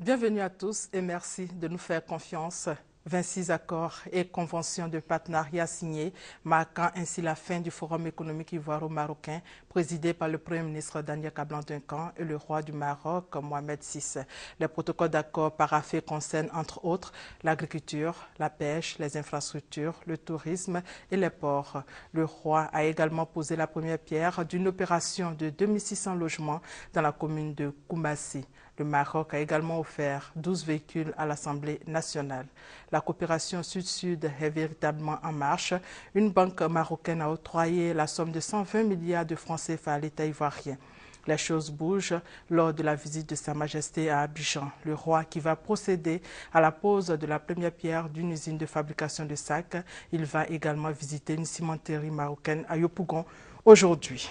Bienvenue à tous et merci de nous faire confiance. 26 accords et conventions de partenariat signés, marquant ainsi la fin du Forum économique ivoiro-marocain, présidé par le Premier ministre Daniel kablan duncan et le roi du Maroc, Mohamed VI. Les protocoles d'accord paraffés concernent, entre autres, l'agriculture, la pêche, les infrastructures, le tourisme et les ports. Le roi a également posé la première pierre d'une opération de 2600 logements dans la commune de Koumassi. Le Maroc a également offert 12 véhicules à l'Assemblée nationale. La coopération Sud-Sud est véritablement en marche. Une banque marocaine a octroyé la somme de 120 milliards de francs CFA à l'État ivoirien. Les choses bougent lors de la visite de Sa Majesté à Abidjan, le roi qui va procéder à la pose de la première pierre d'une usine de fabrication de sacs. Il va également visiter une cimenterie marocaine à Yopougon aujourd'hui.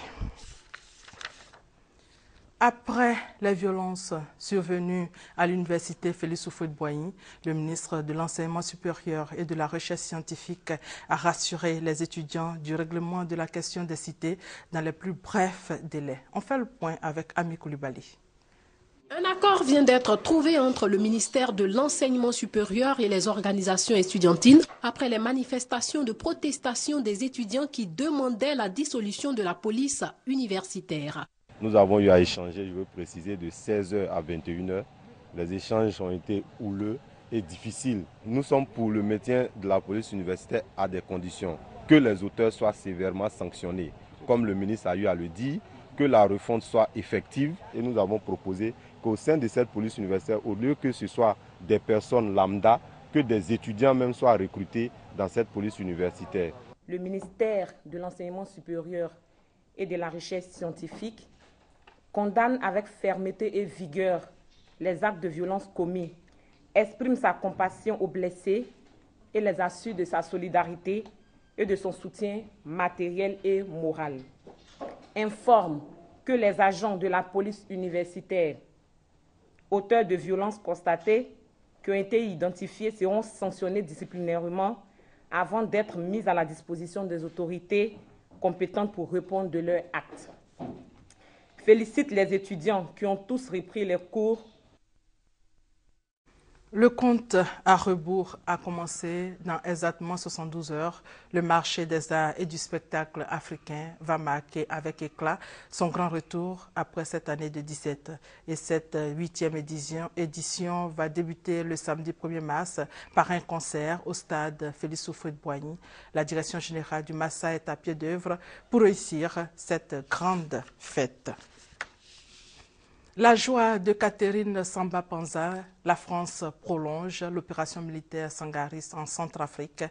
Après les violences survenues à l'université Félix Houphouët-Boigny, le ministre de l'Enseignement supérieur et de la Recherche scientifique a rassuré les étudiants du règlement de la question des cités dans les plus brefs délais. On fait le point avec Ami Koulibaly. Un accord vient d'être trouvé entre le ministère de l'Enseignement supérieur et les organisations étudiantines après les manifestations de protestation des étudiants qui demandaient la dissolution de la police universitaire. Nous avons eu à échanger, je veux préciser, de 16h à 21h. Les échanges ont été houleux et difficiles. Nous sommes pour le maintien de la police universitaire à des conditions. Que les auteurs soient sévèrement sanctionnés, comme le ministre a eu à le dire, que la refonte soit effective. Et nous avons proposé qu'au sein de cette police universitaire, au lieu que ce soit des personnes lambda, que des étudiants même soient recrutés dans cette police universitaire. Le ministère de l'enseignement supérieur et de la recherche scientifique condamne avec fermeté et vigueur les actes de violence commis, exprime sa compassion aux blessés et les assure de sa solidarité et de son soutien matériel et moral. Informe que les agents de la police universitaire, auteurs de violences constatées, qui ont été identifiés seront sanctionnés disciplinairement avant d'être mis à la disposition des autorités compétentes pour répondre de leurs actes félicite les étudiants qui ont tous repris les cours. Le compte à rebours a commencé dans exactement 72 heures. Le marché des arts et du spectacle africain va marquer avec éclat son grand retour après cette année de 17. Et cette huitième édition, édition va débuter le samedi 1er mars par un concert au stade Félix souffrit Boigny. La direction générale du Massa est à pied d'œuvre pour réussir cette grande fête. La joie de Catherine Samba-Panza, la France prolonge l'opération militaire Sangaris en Centrafrique.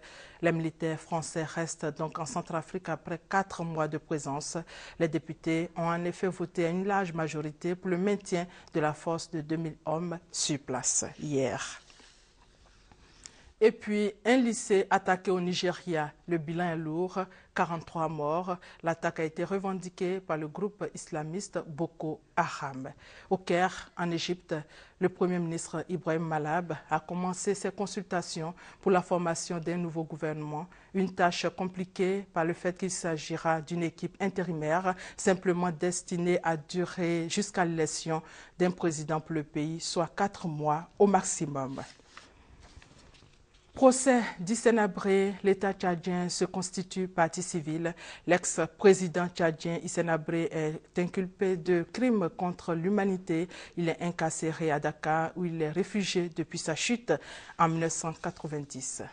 Les militaires français restent donc en Centrafrique après quatre mois de présence. Les députés ont en effet voté à une large majorité pour le maintien de la force de 2000 hommes sur place hier. Et puis, un lycée attaqué au Nigeria. Le bilan est lourd, 43 morts. L'attaque a été revendiquée par le groupe islamiste Boko Haram. Au Caire, en Égypte, le Premier ministre Ibrahim Malab a commencé ses consultations pour la formation d'un nouveau gouvernement, une tâche compliquée par le fait qu'il s'agira d'une équipe intérimaire simplement destinée à durer jusqu'à l'élection d'un président pour le pays, soit quatre mois au maximum. Procès d'Issenabré, l'État tchadien se constitue partie civile. L'ex-président tchadien Issenabré est inculpé de crimes contre l'humanité. Il est incarcéré à Dakar où il est réfugié depuis sa chute en 1990.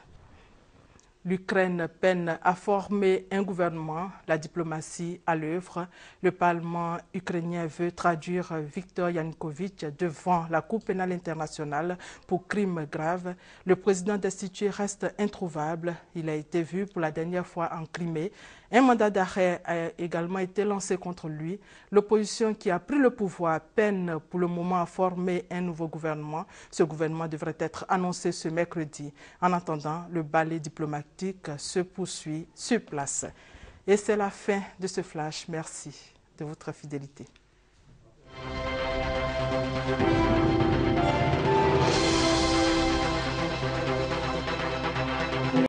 L'Ukraine peine à former un gouvernement, la diplomatie à l'œuvre. Le Parlement ukrainien veut traduire Viktor Yanukovych devant la Cour pénale internationale pour crimes graves. Le président destitué reste introuvable. Il a été vu pour la dernière fois en Crimée. Un mandat d'arrêt a également été lancé contre lui. L'opposition qui a pris le pouvoir peine pour le moment à former un nouveau gouvernement. Ce gouvernement devrait être annoncé ce mercredi. En attendant, le ballet diplomatique se poursuit sur place. Et c'est la fin de ce flash. Merci de votre fidélité.